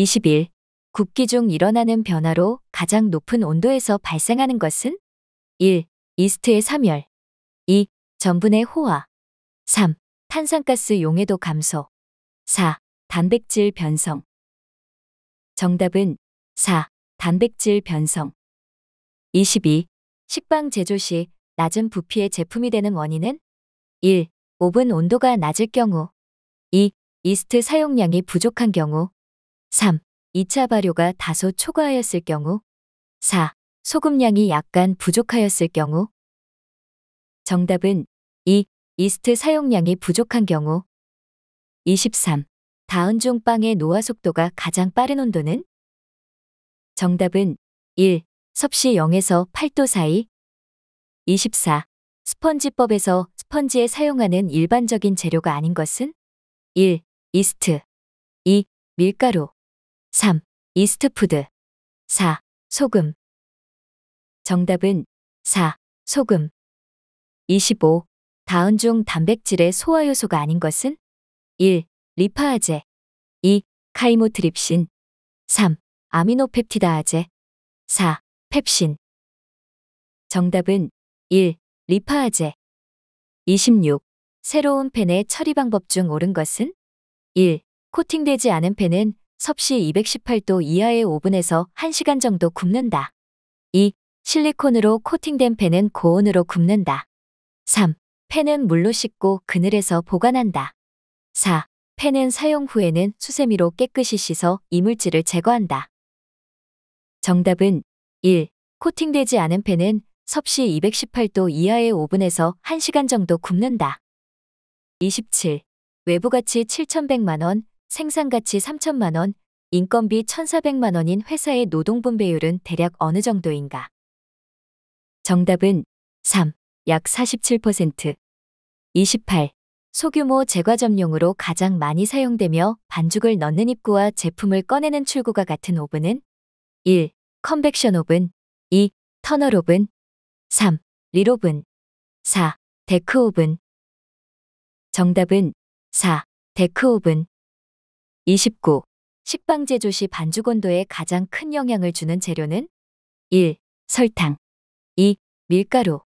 2 1일 국기 중 일어나는 변화로 가장 높은 온도에서 발생하는 것은 1. 이스트의 사멸 2. 전분의 호화 3. 탄산가스 용해도 감소 4. 단백질 변성 정답은 4. 단백질 변성 22. 식빵 제조 시 낮은 부피의 제품이 되는 원인은 1. 오븐 온도가 낮을 경우 2. 이스트 사용량이 부족한 경우 3. 2차 발효가 다소 초과하였을 경우 4. 소금량이 약간 부족하였을 경우 정답은 2. 이스트 사용량이 부족한 경우 23. 다은 종 빵의 노화 속도가 가장 빠른 온도는? 정답은 1. 섭씨 0에서 8도 사이 24. 스펀지법에서 스펀지에 사용하는 일반적인 재료가 아닌 것은? 1. 이스트 2. 밀가루 3. 이스트푸드 4. 소금 정답은 4. 소금 25. 다운 중 단백질의 소화 요소가 아닌 것은? 1. 리파아제 2. 카이모트립신 3. 아미노펩티다아제 4. 펩신 정답은 1. 리파아제 26. 새로운 펜의 처리 방법 중 옳은 것은? 1. 코팅되지 않은 펜은 섭씨 218도 이하의 오븐에서 1시간 정도 굽는다. 2. 실리콘으로 코팅된 팬은 고온으로 굽는다. 3. 팬은 물로 씻고 그늘에서 보관한다. 4. 팬은 사용 후에는 수세미로 깨끗이 씻어 이물질을 제거한다. 정답은 1. 코팅되지 않은 팬은 섭씨 218도 이하의 오븐에서 1시간 정도 굽는다. 27. 외부가치 7,100만 원, 생산가치 3천만 원, 인건비 1,400만 원인 회사의 노동분배율은 대략 어느 정도인가? 정답은 3, 약 47%, 28, 소규모 제과점용으로 가장 많이 사용되며 반죽을 넣는 입구와 제품을 꺼내는 출구가 같은 오븐은 1. 컨벡션 오븐 2. 터널 오븐 3. 릴 오븐 4. 데크 오븐 정답은 4. 데크 오븐 29. 식빵 제조시 반죽 온도에 가장 큰 영향을 주는 재료는 1. 설탕 2. 밀가루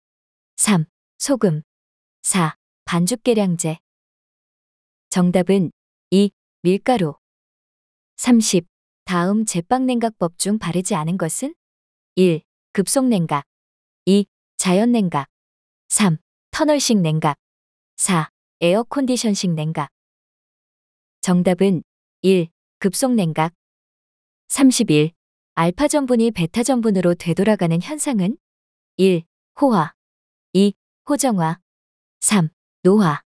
3. 소금 4. 반죽 계량제 정답은 2. 밀가루 30. 다음 제빵 냉각법 중 바르지 않은 것은 1. 급속 냉각 2. 자연 냉각 3. 터널식 냉각 4. 에어컨디션식 냉각 정답은 1. 급속 냉각 31. 알파 전분이 베타 전분으로 되돌아가는 현상은 1. 호화 2. 호정화 3. 노화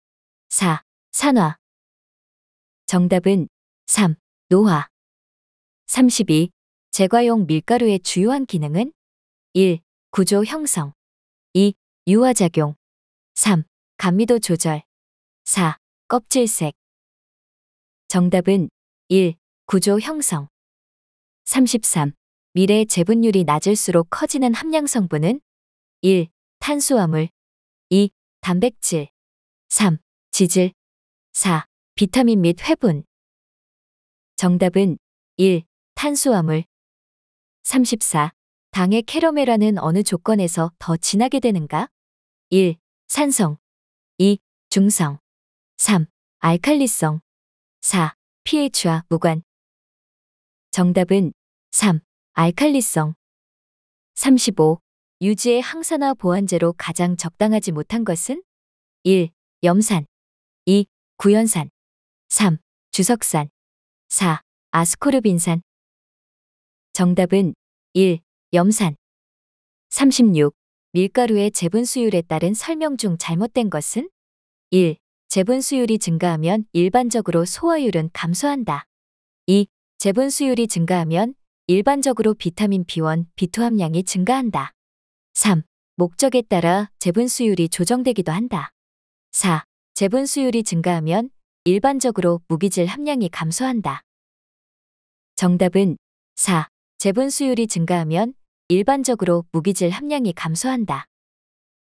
4. 산화 정답은 3. 노화 32. 제과용 밀가루의 주요한 기능은 1. 구조 형성 2. 유화작용 3. 감미도 조절 4. 껍질색 정답은 1. 구조 형성 33. 미래 재분율이 낮을수록 커지는 함량 성분은 1. 탄수화물 2. 단백질 3. 지질 4. 비타민 및 회분 정답은 1. 탄수화물 34. 당의 캐러메라는 어느 조건에서 더 진하게 되는가? 1. 산성 2. 중성 3. 알칼리성 4. pH와 무관. 정답은 3. 알칼리성. 35. 유지의 항산화 보완제로 가장 적당하지 못한 것은? 1. 염산 2. 구연산 3. 주석산 4. 아스코르빈산 정답은 1. 염산 36. 밀가루의 제분 수율에 따른 설명 중 잘못된 것은? 1. 재분수율이 증가하면 일반적으로 소화율은 감소한다. 2. 재분수율이 증가하면 일반적으로 비타민 B1, B2 함량이 증가한다. 3. 목적에 따라 재분수율이 조정되기도 한다. 4. 재분수율이 증가하면 일반적으로 무기질 함량이 감소한다. 정답은 4. 재분수율이 증가하면 일반적으로 무기질 함량이 감소한다.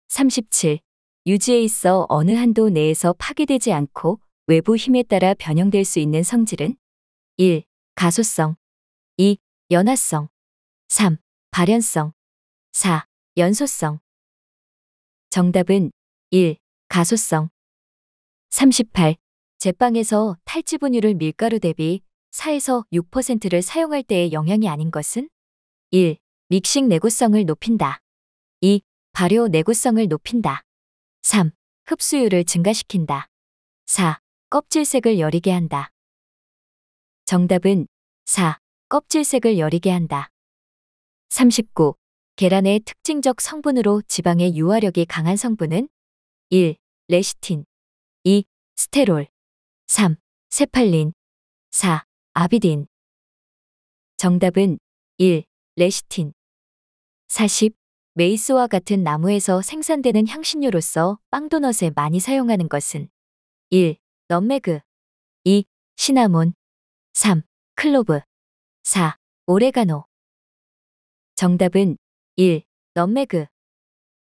37. 유지에 있어 어느 한도 내에서 파괴되지 않고 외부 힘에 따라 변형될 수 있는 성질은 1. 가소성 2. 연화성 3. 발현성 4. 연소성 정답은 1. 가소성 38. 제빵에서 탈지 분유를 밀가루 대비 4에서 6%를 사용할 때의 영향이 아닌 것은 1. 믹싱 내구성을 높인다. 2. 발효 내구성을 높인다. 3. 흡수율을 증가시킨다. 4. 껍질색을 여리게 한다. 정답은 4. 껍질색을 여리게 한다. 39. 계란의 특징적 성분으로 지방의 유화력이 강한 성분은 1. 레시틴 2. 스테롤 3. 세팔린 4. 아비딘 정답은 1. 레시틴 40. 메이스와 같은 나무에서 생산되는 향신료로서 빵도넛에 많이 사용하는 것은 1. 넛메그 2. 시나몬 3. 클로브 4. 오레가노 정답은 1. 넛메그